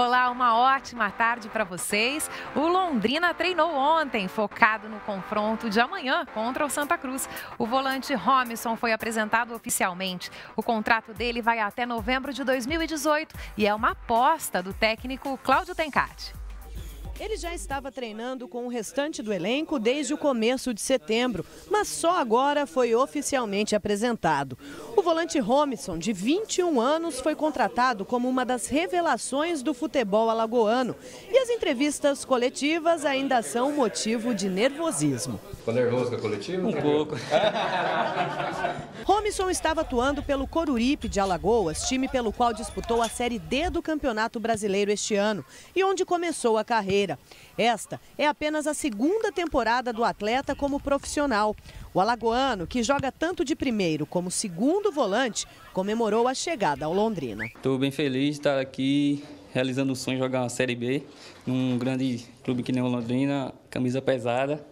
Olá, uma ótima tarde para vocês. O Londrina treinou ontem, focado no confronto de amanhã contra o Santa Cruz. O volante Romison foi apresentado oficialmente. O contrato dele vai até novembro de 2018 e é uma aposta do técnico Cláudio Tencati. Ele já estava treinando com o restante do elenco desde o começo de setembro, mas só agora foi oficialmente apresentado. O volante Romisson, de 21 anos, foi contratado como uma das revelações do futebol alagoano. E as entrevistas coletivas ainda são motivo de nervosismo. Ficou nervoso com a coletiva? Um pouco. Romisson estava atuando pelo Coruripe de Alagoas, time pelo qual disputou a Série D do Campeonato Brasileiro este ano e onde começou a carreira. Esta é apenas a segunda temporada do atleta como profissional. O alagoano, que joga tanto de primeiro como segundo volante, comemorou a chegada ao Londrina. Estou bem feliz de estar aqui realizando o sonho de jogar uma Série B num grande clube que nem o Londrina, camisa pesada,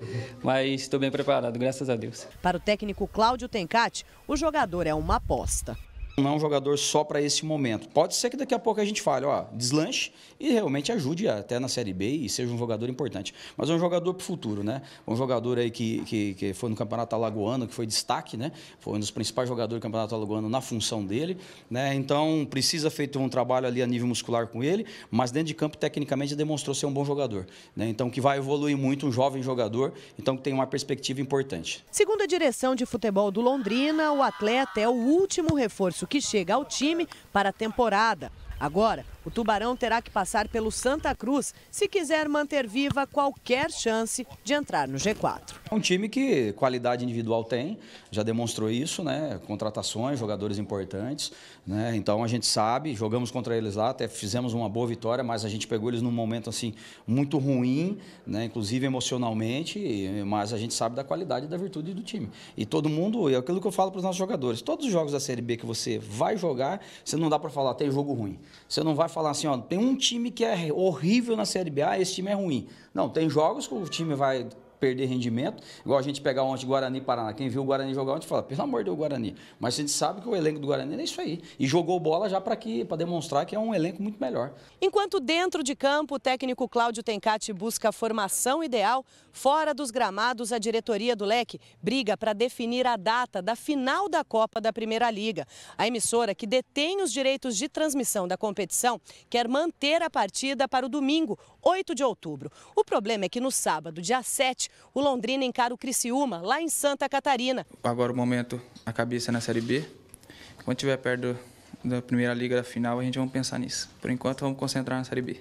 mas estou bem preparado, graças a Deus. Para o técnico Cláudio Tencati, o jogador é uma aposta não é um jogador só para esse momento. Pode ser que daqui a pouco a gente fale, ó, deslanche e realmente ajude até na Série B e seja um jogador importante. Mas é um jogador para o futuro, né? Um jogador aí que, que, que, foi no Campeonato Alagoano, que foi destaque, né? Foi um dos principais jogadores do Campeonato Alagoano na função dele, né? Então precisa feito um trabalho ali a nível muscular com ele, mas dentro de campo, tecnicamente, demonstrou ser um bom jogador, né? Então que vai evoluir muito, um jovem jogador, então que tem uma perspectiva importante. Segundo a direção de futebol do Londrina, o atleta é o último reforço que chega ao time para a temporada. Agora, o Tubarão terá que passar pelo Santa Cruz se quiser manter viva qualquer chance de entrar no G4. É um time que qualidade individual tem, já demonstrou isso, né? Contratações, jogadores importantes, né? Então a gente sabe, jogamos contra eles lá, até fizemos uma boa vitória, mas a gente pegou eles num momento assim muito ruim, né? Inclusive emocionalmente, mas a gente sabe da qualidade e da virtude do time. E todo mundo, é aquilo que eu falo para os nossos jogadores, todos os jogos da Série B que você vai jogar, você não dá para falar tem jogo ruim. Você não vai falar assim, ó, tem um time que é horrível na Série B, ah, esse time é ruim. Não, tem jogos que o time vai perder rendimento. Igual a gente pegar ontem Guarani Paraná. Quem viu o Guarani jogar ontem fala, pelo amor de Deus, Guarani. Mas a gente sabe que o elenco do Guarani é isso aí. E jogou bola já para demonstrar que é um elenco muito melhor. Enquanto dentro de campo, o técnico Cláudio Tencati busca a formação ideal, fora dos gramados, a diretoria do Leque briga para definir a data da final da Copa da Primeira Liga. A emissora, que detém os direitos de transmissão da competição, quer manter a partida para o domingo, 8 de outubro. O problema é que no sábado, dia 7, noite, o Londrina encara o Criciúma, lá em Santa Catarina. Agora o momento, a cabeça na Série B. Quando estiver perto do, da primeira liga da final, a gente vai pensar nisso. Por enquanto, vamos concentrar na Série B.